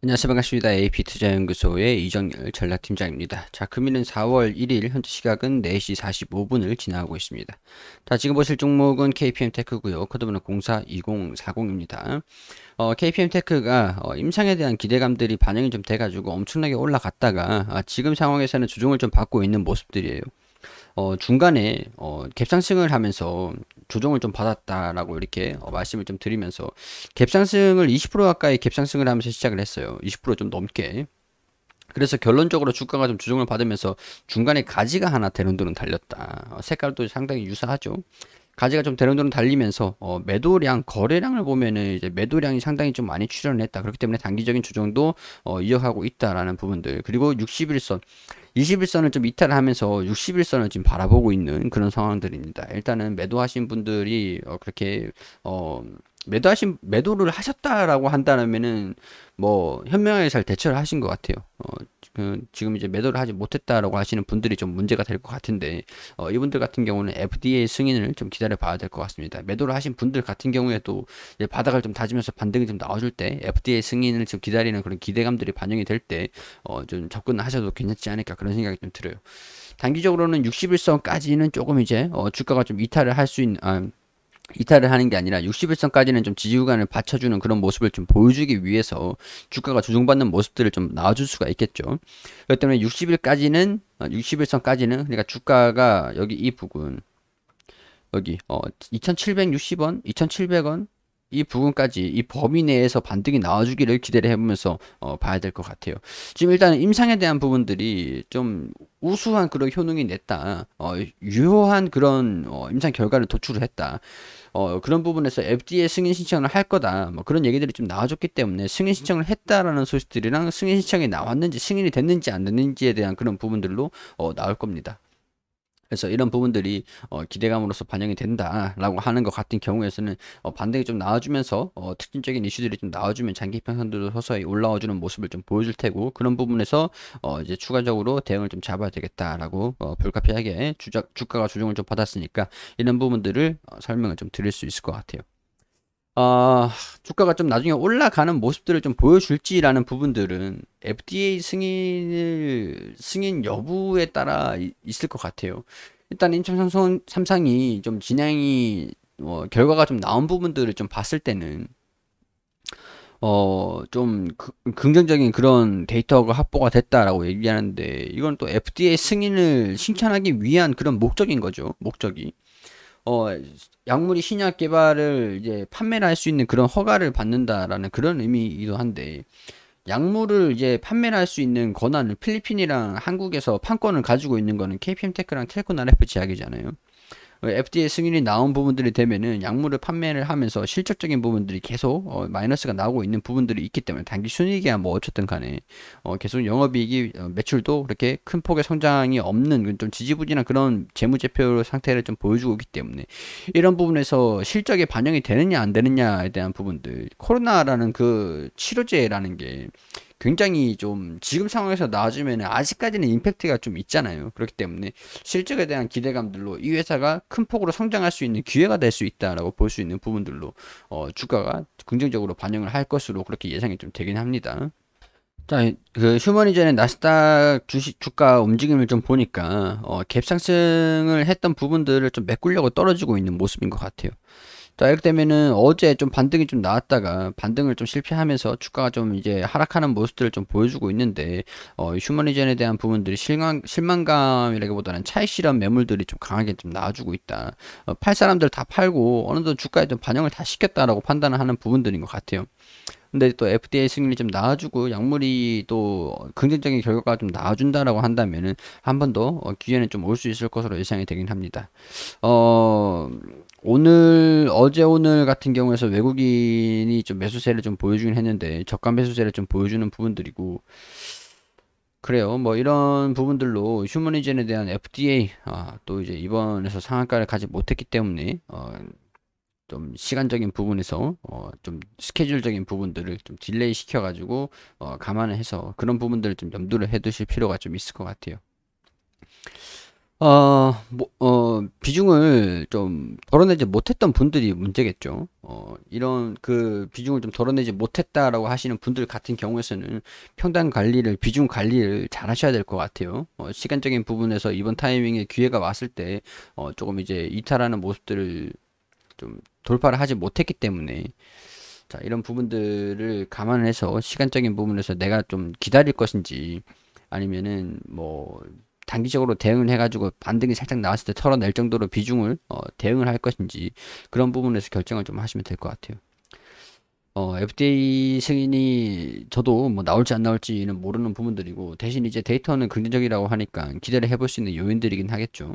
안녕하세요 반갑습니다. AP투자연구소의 이정열 전략팀장입니다. 자 금일은 4월 1일 현재 시각은 4시 45분을 지나고 있습니다. 자 지금 보실 종목은 KPM테크고요. 코드번호 042040입니다. 어, KPM테크가 어, 임상에 대한 기대감들이 반영이 좀 돼가지고 엄청나게 올라갔다가 아, 지금 상황에서는 조종을좀 받고 있는 모습들이에요. 어, 중간에 어, 갭상승을 하면서 조정을 좀 받았다라고 이렇게 어, 말씀을 좀 드리면서 갭상승을 20% 가까이 갭상승을 하면서 시작을 했어요. 20%좀 넘게. 그래서 결론적으로 주가가 좀 조정을 받으면서 중간에 가지가 하나 되는 돈은 달렸다. 어, 색깔도 상당히 유사하죠. 가지가 좀 대롱대롱 달리면서 어, 매도량 거래량을 보면은 이제 매도량이 상당히 좀 많이 출현을 했다. 그렇기 때문에 단기적인 조정도 어, 이어가고 있다라는 부분들 그리고 6일선 21선을 좀 이탈하면서 6일선을 지금 바라보고 있는 그런 상황들입니다. 일단은 매도하신 분들이 어, 그렇게 어 매도하신 매도를 하셨다라고 한다면은 뭐 현명하게 잘 대처를 하신 것 같아요. 어, 지금, 그 지금 이제 매도를 하지 못했다라고 하시는 분들이 좀 문제가 될 것 같은데 어, 이분들 같은 경우는 FDA 승인을 좀 기다려 봐야 될 것 같습니다. 매도를 하신 분들 같은 경우에도 바닥을 좀 다지면서 반등이 좀 나와줄 때 FDA 승인을 좀 기다리는 그런 기대감들이 반영이 될때 어, 접근하셔도 괜찮지 않을까 그런 생각이 좀 들어요. 단기적으로는 60일선까지는 조금 이제 어, 주가가 좀 이탈을 할 수 있는 아, 이탈을 하는 게 아니라 61선까지는 좀 지지구간을 받쳐주는 그런 모습을 좀 보여주기 위해서 주가가 조정받는 모습들을 좀 나와줄 수가 있겠죠. 그렇기 때문에 60일까지는 61선까지는 어, 그러니까 주가가 여기 이 부분 여기 어 2,760원, 2,700원, 이 부분까지 이 범위 내에서 반등이 나와주기를 기대를 해보면서 어, 봐야 될 것 같아요. 지금 일단은 임상에 대한 부분들이 좀 우수한 그런 효능이 냈다. 어, 유효한 그런 어, 임상 결과를 도출을 했다. 어, 그런 부분에서 FDA 승인 신청을 할 거다. 뭐 그런 얘기들이 좀 나와줬기 때문에 승인 신청을 했다라는 소식들이랑 승인 신청이 나왔는지 승인이 됐는지 안 됐는지에 대한 그런 부분들로 어, 나올 겁니다. 그래서 이런 부분들이 어, 기대감으로서 반영이 된다라고 하는 것 같은 경우에서는 어, 반등이 좀 나와주면서 어, 특징적인 이슈들이 좀 나와주면 장기 평선들도 서서히 올라와주는 모습을 좀 보여줄 테고 그런 부분에서 어, 이제 추가적으로 대응을 좀 잡아야 되겠다라고 어, 불가피하게 주작, 주가가 조정을 좀 받았으니까 이런 부분들을 어, 설명을 좀 드릴 수 있을 것 같아요. 어, 주가가 좀 나중에 올라가는 모습들을 좀 보여줄지라는 부분들은 FDA 승인을 승인 여부에 따라 있을 것 같아요. 일단 인천 삼성이 삼상좀 진행이 뭐 결과가 좀 나온 부분들을 좀 봤을 때는 어, 좀 긍정적인 그런 데이터가 확보가 됐다라고 얘기하는데 이건 또 FDA 승인을 신청하기 위한 그런 목적인 거죠. 목적이. 어 약물이 신약 개발을 이제 판매를 할 수 있는 그런 허가를 받는다라는 그런 의미이기도 한데 약물을 이제 판매를 할수 있는 권한을 필리핀이랑 한국에서 판권을 가지고 있는 거는 KPM테크랑 텔코나레프 제약이잖아요. FDA 승인이 나온 부분들이 되면은 약물을 판매를 하면서 실적적인 부분들이 계속 어, 마이너스가 나오고 있는 부분들이 있기 때문에 단기 순이익이야 뭐 어쨌든 간에 어, 계속 영업이익이 어, 매출도 그렇게 큰 폭의 성장이 없는 좀 지지부진한 그런 재무제표 상태를 좀 보여주고 있기 때문에 이런 부분에서 실적에 반영이 되느냐 안 되느냐에 대한 부분들 코로나라는 그 치료제라는 게 굉장히 좀 지금 상황에서 나와주면 아직까지는 임팩트가 좀 있잖아요. 그렇기 때문에 실적에 대한 기대감들로 이 회사가 큰 폭으로 성장할 수 있는 기회가 될 수 있다라고 볼 수 있는 부분들로 어, 주가가 긍정적으로 반영을 할 것으로 그렇게 예상이 좀 되긴 합니다. 자, 그 휴머니전의 나스닥 주식 주가 움직임을 좀 보니까 어, 갭 상승을 했던 부분들을 좀 메꾸려고 떨어지고 있는 모습인 것 같아요. 자 이렇게 되면은 어제 좀 반등이 좀 나왔다가 반등을 좀 실패하면서 주가가 좀 이제 하락하는 모습들을 좀 보여주고 있는데 어, 휴머니전에 대한 부분들이 실망, 실망감이라기보다는 차익 실현 매물들이 좀 강하게 좀 나와주고 있다 어, 팔 사람들 다 팔고 어느 정도 주가에 좀 반영을 다 시켰다라고 판단을 하는 부분들인 것 같아요 근데 또 FDA 승인이 좀 나와주고 약물이 또 긍정적인 결과가 좀 나와준다라고 한다면은 한 번더 어, 기회는 좀 올 수 있을 것으로 예상이 되긴 합니다 어... 오늘 어제 오늘 같은 경우에서 외국인이 좀 매수세를 좀 보여주긴 했는데 저가 매수세를 좀 보여주는 부분들이고 그래요. 뭐 이런 부분들로 휴머니젠에 대한 FDA 아, 또 이제 이번에서 상한가를 가지 못했기 때문에 어, 좀 시간적인 부분에서 어, 좀 스케줄적인 부분들을 좀 딜레이 시켜가지고 어, 감안을 해서 그런 부분들을 좀 염두를 해두실 필요가 좀 있을 것 같아요. 어, 뭐, 어, 비중을 좀 덜어내지 못했던 분들이 문제겠죠. 어, 이런 그 비중을 좀 덜어내지 못했다라고 하시는 분들 같은 경우에서는 평단 관리를, 비중 관리를 잘 하셔야 될 것 같아요. 어, 시간적인 부분에서 이번 타이밍에 기회가 왔을 때, 어, 조금 이제 이탈하는 모습들을 좀 돌파를 하지 못했기 때문에, 자, 이런 부분들을 감안해서 시간적인 부분에서 내가 좀 기다릴 것인지, 아니면은 뭐, 단기적으로 대응을 해가지고 반등이 살짝 나왔을 때 털어낼 정도로 비중을 어, 대응을 할 것인지 그런 부분에서 결정을 좀 하시면 될 것 같아요. 어, FDA 승인이 저도 뭐 나올지 안 나올지는 모르는 부분들이고 대신 이제 데이터는 긍정적이라고 하니까 기대를 해볼 수 있는 요인들이긴 하겠죠.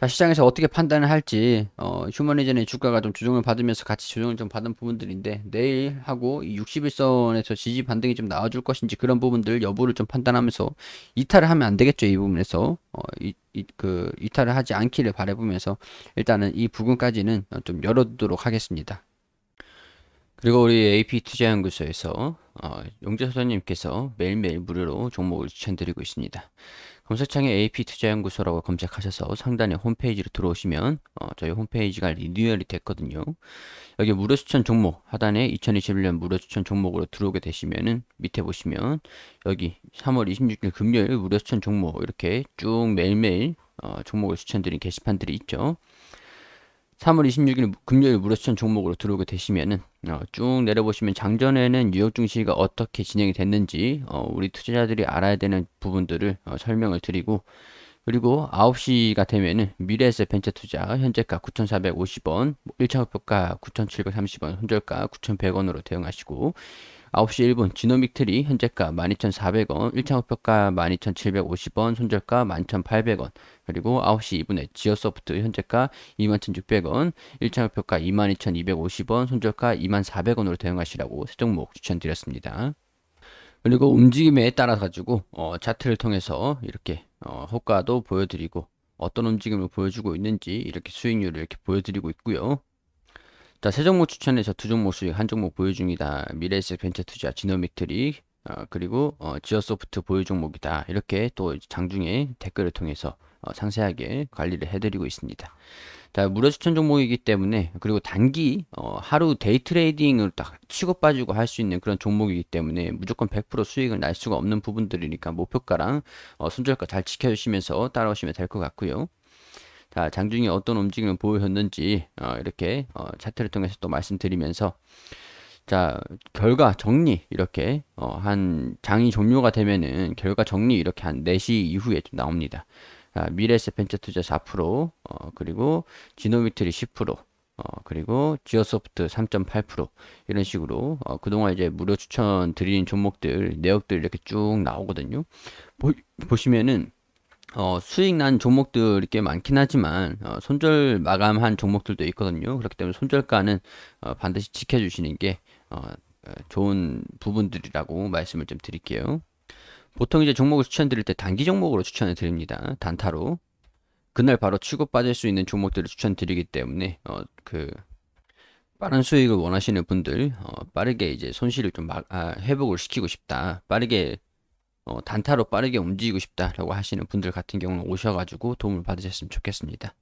자, 시장에서 어떻게 판단을 할지, 어, 휴머니젠의 주가가 좀 조정을 받으면서 같이 조정을 좀 받은 부분들인데, 내일 하고 이 60일선에서 지지 반등이 좀 나와줄 것인지 그런 부분들 여부를 좀 판단하면서 이탈을 하면 안 되겠죠. 이 부분에서. 어, 이, 이, 그, 이탈을 하지 않기를 바라보면서 일단은 이 부분까지는 좀 열어두도록 하겠습니다. 그리고 우리 AP 투자연구소에서 어, 용재소장님께서 매일매일 무료로 종목을 추천드리고 있습니다. 검색창에 AP 투자연구소라고 검색하셔서 상단에 홈페이지로 들어오시면 어, 저희 홈페이지가 리뉴얼이 됐거든요. 여기 무료 추천 종목 하단에 2021년 무료 추천 종목으로 들어오게 되시면은 밑에 보시면 여기 3월 26일 금요일 무료 추천 종목 이렇게 쭉 매일매일 어, 종목을 추천드린 게시판들이 있죠. 3월 26일 금요일 무료 추천 종목으로 들어오게 되시면은 어, 쭉 내려보시면 장전에는 뉴욕 증시가 어떻게 진행이 됐는지 어, 우리 투자자들이 알아야 되는 부분들을 어, 설명을 드리고 그리고 9시가 되면은 미래에서 벤처투자 현재가 9,450원, 1차 뭐 목표가 9,730원, 손절가 9,100원으로 대응하시고 9시 1분 지노믹 트리 현재가 12,400원, 1차 목표가 12,750원, 손절가 11,800원, 그리고 9시 2분에 지어소프트 현재가 21,600원, 1차 목표가 22,250원, 손절가 24,000원으로 대응하시라고 세 종목 추천드렸습니다. 그리고 움직임에 따라 가지고 어, 차트를 통해서 이렇게 어, 효과도 보여드리고 어떤 움직임을 보여주고 있는지 이렇게 수익률을 이렇게 보여드리고 있고요. 자, 세 종목 추천해서 두 종목 수익, 한 종목 보유 중이다. 미래에셋 벤처 투자, 지노믹트리 어, 그리고 어, 지어소프트 보유 종목이다. 이렇게 또 장중에 댓글을 통해서 어, 상세하게 관리를 해드리고 있습니다. 자, 무료 추천 종목이기 때문에 그리고 단기 어, 하루 데이 트레이딩을 딱 치고 빠지고 할 수 있는 그런 종목이기 때문에 무조건 100% 수익을 날 수가 없는 부분들이니까 목표가랑 어, 손절가 잘 지켜주시면서 따라오시면 될 것 같고요. 자, 장중에 어떤 움직임을 보였는지 어, 이렇게 어, 차트를 통해서 또 말씀드리면서 자 결과 정리 이렇게 어, 한 장이 종료가 되면은 결과 정리 이렇게 한 4시 이후에 좀 나옵니다. 자, 미래세 펜처 투자 4% 어, 그리고 지노미트리 10% 어, 그리고 지오소프트 3.8% 이런 식으로 어, 그동안 이제 무료 추천 드린 종목들 내역들 이렇게 쭉 나오거든요. 보, 보시면은 어, 수익 난 종목들이 꽤 많긴 하지만 어, 손절 마감한 종목들도 있거든요. 그렇기 때문에 손절가는 어, 반드시 지켜주시는 게 어, 어 좋은 부분들이라고 말씀을 좀 드릴게요. 보통 이제 종목을 추천드릴 때 단기 종목으로 추천을 드립니다. 단타로 그날 바로 치고 빠질 수 있는 종목들을 추천드리기 때문에 어, 그 빠른 수익을 원하시는 분들 어, 빠르게 이제 손실을 좀 막, 아, 회복을 시키고 싶다 빠르게 어, 단타로 빠르게 움직이고 싶다라고 하시는 분들 같은 경우는 오셔가지고 도움을 받으셨으면 좋겠습니다.